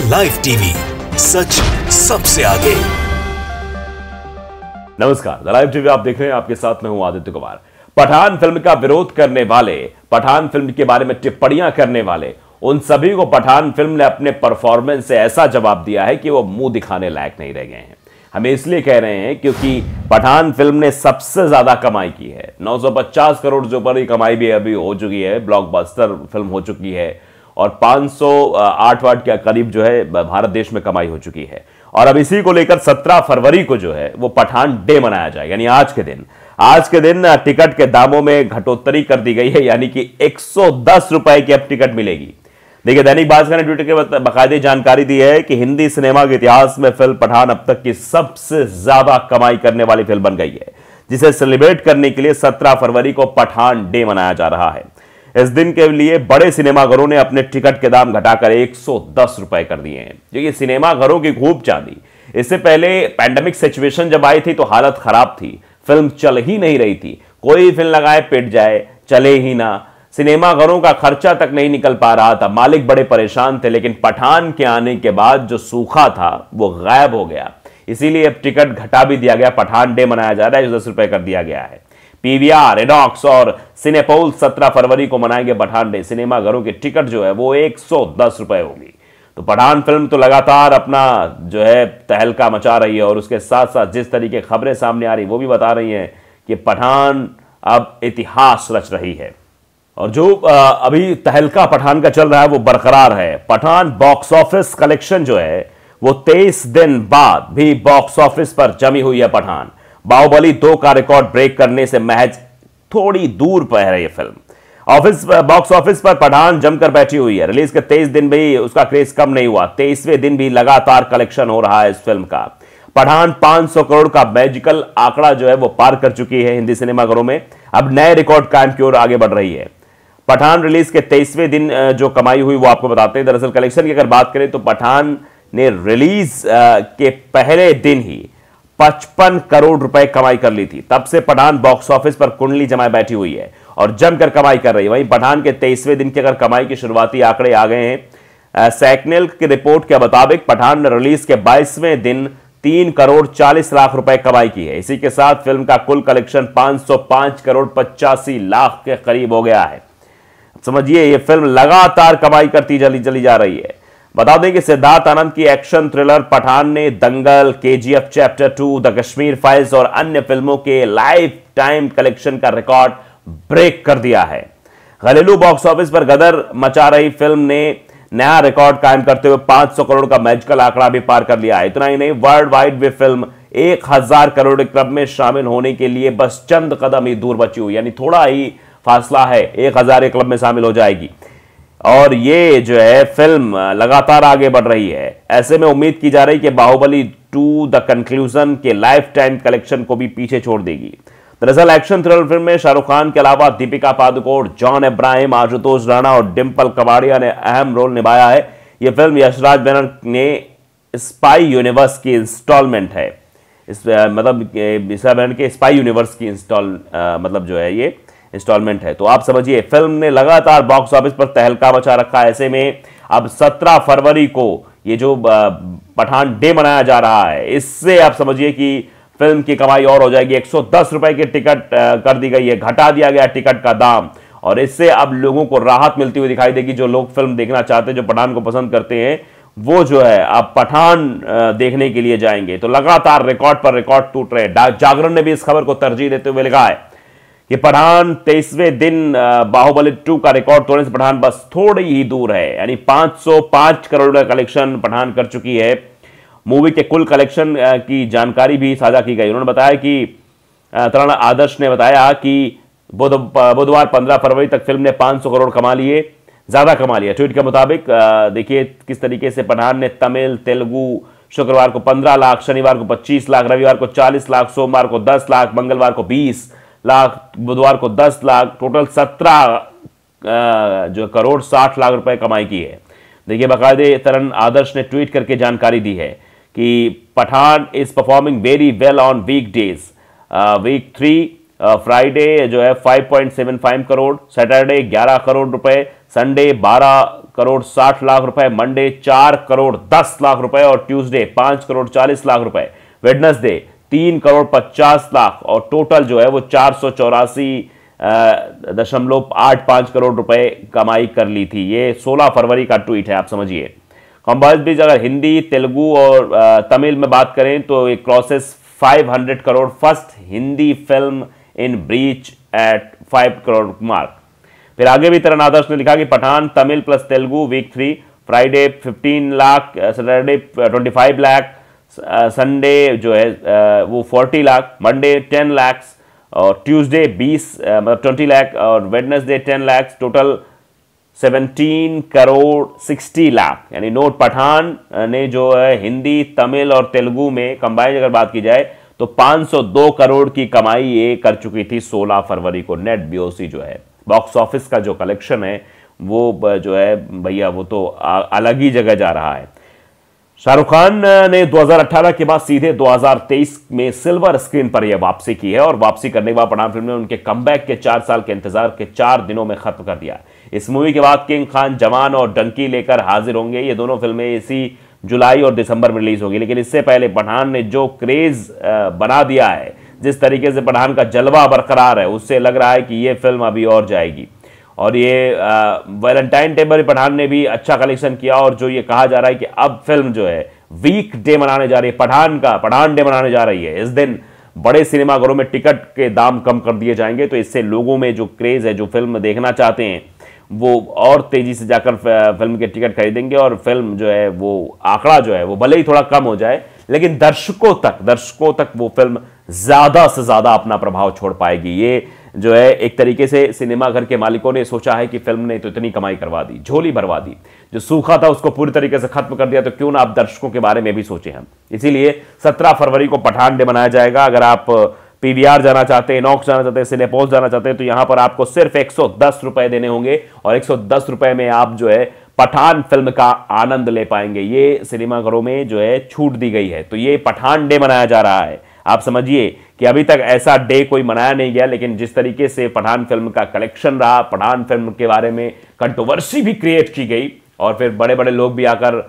live TV सच सबसे आगे नमस्कार लाइव टीवी आप देख रहे हैं आपके साथ मैं हूं आदित्य कुमार पठान फिल्म का विरोध करने वाले पठान फिल्म के बारे में टिप्पणियां करने वाले उन सभी को पठान फिल्म ने अपने परफॉर्मेंस से ऐसा जवाब दिया है कि वो मुंह दिखाने लायक नहीं रह गए हैं हमें इसलिए कह रहे हैं क्योंकि पठान फिल्म ने सबसे ज्यादा कमाई की है 950 करोड़ से ऊपर की कमाई भी अभी हो चुकी है ब्लॉकबस्टर फिल्म हो चुकी है और 508 वाट के करीब जो है भारत देश में कमाई हो चुकी है और अब इसी को लेकर 17 फरवरी को जो है वो पठान डे मनाया जाएगा यानी आज के दिन आज के दिन टिकट के दामों में घटोत्तरी कर दी गई है यानी कि एक रुपए की अब टिकट मिलेगी देखिए दैनिक भास्कर ने ट्विटर के बाकायदे जानकारी दी है कि हिंदी सिनेमा के इतिहास में फिल्म पठान अब तक की सबसे ज्यादा कमाई करने वाली फिल्म बन गई है जिसे सेलिब्रेट करने के लिए 17 फरवरी को पठान डे मनाया जा रहा है इस दिन के लिए बड़े सिनेमाघरों ने अपने टिकट के दाम घटाकर दस रुपए कर दिए हैं जो ये सिनेमाघरों की खूब चांदी इससे पहले पैंडेमिक सिचुएशन जब आई थी तो हालत खराब थी फिल्म चल ही नहीं रही थी कोई फिल्म लगाए पिट जाए चले ही ना सिनेमाघरों का खर्चा तक नहीं निकल पा रहा था मालिक बड़े परेशान थे लेकिन पठान के आने के बाद जो सूखा था वो गायब हो गया इसीलिए अब टिकट घटा भी दिया गया पठान डे मनाया जा रहा है दस रुपए कर दिया गया है पीवीआर एडॉक्स और सिनेपोल 17 फरवरी को मनाएंगे पठान डे सिनेमाघरों की टिकट जो है वो एक सौ होगी तो पठान फिल्म तो लगातार अपना जो है तहलका मचा रही है और उसके साथ साथ जिस तरीके खबरें सामने आ रही वो भी बता रही हैं कि पठान अब इतिहास रच रही है और जो अभी तहलका पठान का चल रहा है वो बरकरार है पठान बॉक्स ऑफिस कलेक्शन जो है वो तेईस दिन बाद भी बॉक्स ऑफिस पर जमी हुई है पठान बाहुबली दो का रिकॉर्ड ब्रेक करने से महज थोड़ी दूर पर है यह फिल्म ऑफिस बॉक्स ऑफिस पर पठान जमकर बैठी हुई है रिलीज के तेईस दिन भी उसका क्रेज कम नहीं हुआ तेईसवें दिन भी लगातार कलेक्शन हो रहा है इस फिल्म का पठान 500 करोड़ का मैजिकल आंकड़ा जो है वो पार कर चुकी है हिंदी सिनेमाघरों में अब नए रिकॉर्ड कायम की ओर आगे बढ़ रही है पठान रिलीज के तेईसवें दिन जो कमाई हुई वो आपको बताते हैं दरअसल कलेक्शन की अगर बात करें तो पठान ने रिलीज के पहले दिन ही पचपन करोड़ रुपए कमाई कर ली थी तब से पठान बॉक्स ऑफिस पर कुंडली जमाए बैठी हुई है और जमकर कमाई कर रही है वहीं पठान के तेईसवें दिन की अगर कमाई के शुरुआती आंकड़े आ गए हैं सैकनेल की रिपोर्ट के मुताबिक पठान ने रिलीज के बाईसवें दिन तीन करोड़ चालीस लाख रुपए कमाई की है इसी के साथ फिल्म का कुल कलेक्शन 505 करोड़ पचासी लाख के करीब हो गया है समझिए ये फिल्म लगातार कमाई करती चली चली जा रही है बता दें कि सिद्धार्थ आनंद की एक्शन थ्रिलर पठान ने Dangal KGF chapter two the Kashmir files और अन्य फिल्मों के लाइफ टाइम कलेक्शन का रिकॉर्ड ब्रेक कर दिया है घरेलू बॉक्स ऑफिस पर गदर मचा रही फिल्म ने नया रिकॉर्ड कायम करते हुए 500 करोड़ का मैजिकल आंकड़ा भी पार कर लिया है इतना ही नहीं वर्ल्ड वाइड भी फिल्म एक हजार करोड़ क्लब में शामिल होने के लिए बस चंद कदम ही दूर बची हुई यानी थोड़ा ही फासला है एक हजार क्लब में शामिल हो जाएगी और ये जो है फिल्म लगातार आगे बढ़ रही है ऐसे में उम्मीद की जा रही कि बाहुबली टू द कंक्लूजन के लाइफ टाइम कलेक्शन को भी पीछे छोड़ देगी दरअसल एक्शन थ्रिलर फिल्म में शाहरुख खान के अलावा दीपिका पादुकोण जॉन इब्राहिम आशुतोष राणा और डिम्पल कबाड़िया ने अहम रोल निभाया है यह फिल्म यशराज बैनर ने स्पाई यूनिवर्स की इंस्टॉलमेंट है इस मतलब यशराज बैनर के स्पाई यूनिवर्स की इंस्टॉल मतलब जो है ये इंस्टॉलमेंट है तो आप समझिए फिल्म ने लगातार बॉक्स ऑफिस पर तहलका मचा रखा है ऐसे में अब 17 फरवरी को ये जो पठान डे मनाया जा रहा है इससे आप समझिए कि फिल्म की कमाई और हो जाएगी एक सौ की टिकट कर दी गई है घटा दिया गया टिकट का दाम और इससे अब लोगों को राहत मिलती हुई दिखाई देगी जो लोग फिल्म देखना चाहते हैं जो पठान को पसंद करते हैं वो जो है अब पठान देखने के लिए जाएंगे तो लगातार रिकॉर्ड पर रिकॉर्ड टूट रहे जागरण ने भी इस खबर को तरजीह देते हुए लिखा है ये पठान तेईसवें दिन बाहुबली टू का रिकॉर्ड तोड़ने से पठान बस थोड़ी ही दूर है यानी 505 करोड़ का कलेक्शन पठान कर चुकी है मूवी के कुल कलेक्शन की जानकारी भी साझा की गई उन्होंने बताया कि तरण आदर्श ने बताया कि बुध बुधवार पंद्रह फरवरी तक फिल्म ने 500 करोड़ कमा लिए ज़्यादा कमा लिया ट्वीट के मुताबिक देखिए किस तरीके से पठान ने तमिल तेलुगु शुक्रवार को 15 लाख शनिवार को 25 लाख रविवार को 40 लाख सोमवार को 10 लाख मंगलवार को 20 लाख बुधवार को दस लाख टोटल सत्रह जो करोड़ साठ लाख रुपए कमाई की है देखिए बाकायदे तरन आदर्श ने ट्वीट करके जानकारी दी है कि Pathaan is performing very well on week days week three Friday जो है 5.75 करोड़ सैटरडे 11 करोड़ रुपए संडे 12 करोड़ 60 लाख रुपए मंडे 4 करोड़ 10 लाख रुपए और ट्यूसडे 5 करोड़ 40 लाख रुपए वेडनेसडे तीन करोड़ पचास लाख और टोटल जो है वो चार सौ चौरासी दशमलव आठ पांच करोड़ रुपए कमाई कर ली थी ये सोलह फरवरी का ट्वीट है आप समझिए कॉम्बर्स ब्रिज अगर हिंदी तेलुगू और तमिल में बात करें तो ये crosses 500 crore first Hindi film in breach at 5 crore mark फिर आगे भी तरन आदर्श ने लिखा कि Pathaan Tamil plus Telugu week three Friday 15 lakh Saturday 25 lakh Sunday uh, जो है uh, वो forty lakh Monday ten lakhs और ट्यूसडे बीस uh, मतलब ट्वेंटी लाख और Wednesday ten lakhs total seventeen crore sixty lakh यानी नोट पठान ने जो है हिंदी तमिल और तेलुगु में कंबाइंड अगर बात की जाए तो 502 करोड़ की कमाई ये कर चुकी थी 16 फरवरी को नेट बीओसी जो है बॉक्स ऑफिस का जो कलेक्शन है वो जो है भैया वो तो अलग ही जगह जा रहा है शाहरुख खान ने 2018 के बाद सीधे 2023 में सिल्वर स्क्रीन पर यह वापसी की है और वापसी करने के बाद पठान फिल्म ने उनके कम के चार साल के इंतजार के चार दिनों में खत्म कर दिया इस मूवी के बाद किंग खान जवान और डंकी लेकर हाजिर होंगे ये दोनों फिल्में इसी जुलाई और दिसंबर में रिलीज होगी लेकिन इससे पहले पठान ने जो क्रेज बना दिया है जिस तरीके से पठान का जलवा बरकरार है उससे लग रहा है कि ये फिल्म अभी और जाएगी और ये वैलेंटाइन डे पर पठान ने भी अच्छा कलेक्शन किया और जो ये कहा जा रहा है कि अब फिल्म जो है वीक डे मनाने जा रही है पठान का पठान डे मनाने जा रही है इस दिन बड़े सिनेमाघरों में टिकट के दाम कम कर दिए जाएंगे तो इससे लोगों में जो क्रेज़ है जो फिल्म देखना चाहते हैं वो और तेज़ी से जाकर फिल्म के टिकट खरीदेंगे और फिल्म जो है वो आंकड़ा जो है वो भले ही थोड़ा कम हो जाए लेकिन दर्शकों तक दर्शकों तक वो फिल्म ज़्यादा से ज़्यादा अपना प्रभाव छोड़ पाएगी ये जो है एक तरीके से सिनेमाघर के मालिकों ने सोचा है कि फिल्म ने तो इतनी कमाई करवा दी झोली भरवा दी जो सूखा था उसको पूरी तरीके से खत्म कर दिया तो क्यों ना आप दर्शकों के बारे में भी सोचें हम इसीलिए सत्रह फरवरी को पठान डे मनाया जाएगा अगर आप पीवीआर जाना चाहते हैं नॉक्स जाना चाहते हैं सिनेपोस जाना चाहते हैं तो यहां पर आपको सिर्फ एक रुपए देने होंगे और एक रुपए में आप जो है पठान फिल्म का आनंद ले पाएंगे ये सिनेमाघरों में जो है छूट दी गई है तो ये पठान डे मनाया जा रहा है आप समझिए कि अभी तक ऐसा डे कोई मनाया नहीं गया लेकिन जिस तरीके से पठान फिल्म का कलेक्शन रहा पठान फिल्म के बारे में कंट्रोवर्सी भी क्रिएट की गई और फिर बड़े बड़े लोग भी आकर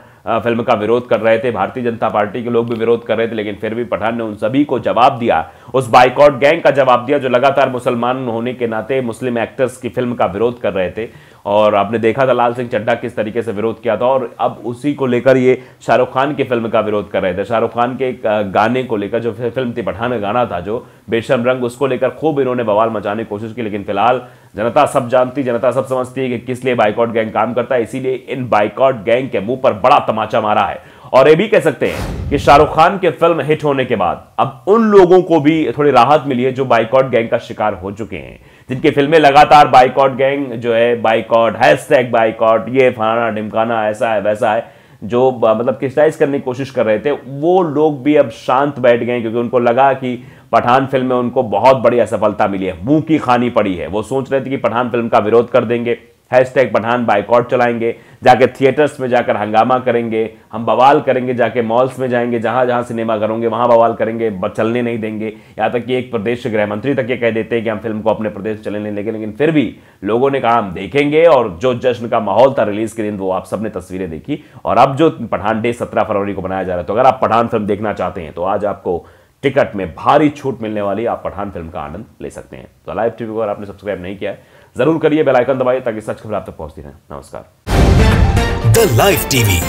फिल्म का विरोध कर रहे थे भारतीय जनता पार्टी के लोग भी विरोध कर रहे थे लेकिन फिर भी पठान ने उन सभी को जवाब दिया उस बाइकआउट गैंग का जवाब दिया जो लगातार मुसलमान होने के नाते मुस्लिम एक्टर्स की फिल्म का विरोध कर रहे थे और आपने देखा था लाल सिंह चड्डा किस तरीके से विरोध किया था और अब उसी को लेकर ये शाहरुख खान की फिल्म का विरोध कर रहे थे शाहरुख खान के गाने को लेकर जो फिल्म थी पठान गाना था जो बेशम रंग उसको लेकर खूब इन्होंने बवाल मचाने की कोशिश की लेकिन फिलहाल जनता सब जानती जनता सब समझती है कि किस लिए बाइकआउट गैंग काम करता है इसीलिए इन बाइकआउट गैंग के मुंह पर बड़ा तमाचा मारा है और ये भी कह सकते हैं कि शाहरुख खान के फिल्म हिट होने के बाद अब उन लोगों को भी थोड़ी राहत मिली है जो बाइकआउट गैंग का शिकार हो चुके हैं जिनकी फिल्में लगातार बाइकआउट गैंग जो है बाइकआउट हैश टैग बाइकआउट ये फलाना ढिमकाना ऐसा है वैसा है जो मतलब क्रिटिसाइज करने की कोशिश कर रहे थे वो लोग भी अब शांत बैठ गए क्योंकि उनको लगा कि पठान फिल्म में उनको बहुत बड़ी असफलता मिली है मुंह की खानी पड़ी है वो सोच रहे थे कि पठान फिल्म का विरोध कर देंगे हैशटैग पठान बाइकआउट चलाएंगे जाके थिएटर्स में जाकर हंगामा करेंगे हम बवाल करेंगे जाके मॉल्स में जाएंगे जहां जहां सिनेमा करोगे वहां बवाल करेंगे चलने नहीं देंगे यहाँ तक कि एक प्रदेश के गृह मंत्री तक ये कह देते हैं कि हम फिल्म को अपने प्रदेश चलने नहीं देंगे लेकिन फिर भी लोगों ने कहा हम देखेंगे और जो जश्न का माहौल था रिलीज के दिन वो आप सबने तस्वीरें देखी और अब जो पठान डे सत्रह फरवरी को बनाया जा रहा है तो अगर आप पठान फिल्म देखना चाहते हैं तो आज आपको टिकट में भारी छूट मिलने वाली आप पठान फिल्म का आनंद ले सकते हैं तो लाइव टीवी को अगर आपने सब्सक्राइब नहीं किया है जरूर करिए बेल आइकन दबाइए ताकि सच खबर आप तक पहुंचती रहे नमस्कार द लाइव टीवी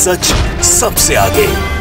सच सबसे आगे